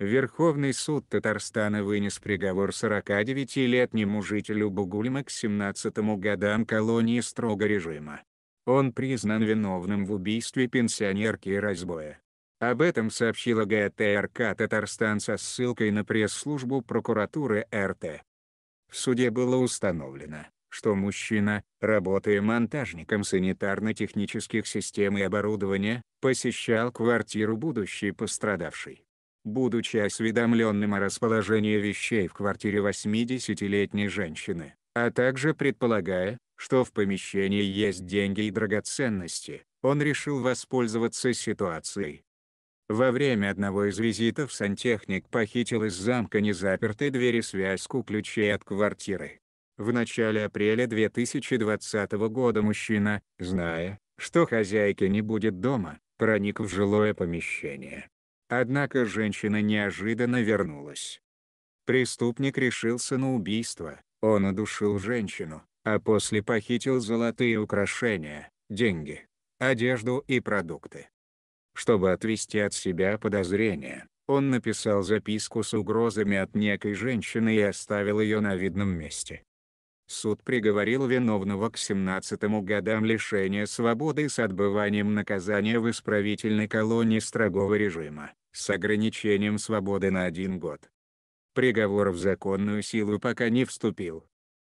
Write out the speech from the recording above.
Верховный суд Татарстана вынес приговор 49-летнему жителю Бугульма к 17 годам колонии строго режима. Он признан виновным в убийстве пенсионерки и разбоя. Об этом сообщила ГТРК «Татарстан» со ссылкой на пресс-службу прокуратуры РТ. В суде было установлено, что мужчина, работая монтажником санитарно-технических систем и оборудования, посещал квартиру будущей пострадавшей будучи осведомленным о расположении вещей в квартире 80-летней женщины, а также предполагая, что в помещении есть деньги и драгоценности, он решил воспользоваться ситуацией. Во время одного из визитов сантехник похитил из замка незапертой двери связку ключей от квартиры. В начале апреля 2020 года мужчина, зная, что хозяйки не будет дома, проник в жилое помещение, Однако женщина неожиданно вернулась. Преступник решился на убийство, он удушил женщину, а после похитил золотые украшения, деньги, одежду и продукты. Чтобы отвести от себя подозрения, он написал записку с угрозами от некой женщины и оставил ее на видном месте. Суд приговорил виновного к 17 годам лишения свободы с отбыванием наказания в исправительной колонии строгого режима с ограничением свободы на один год. Приговор в законную силу пока не вступил.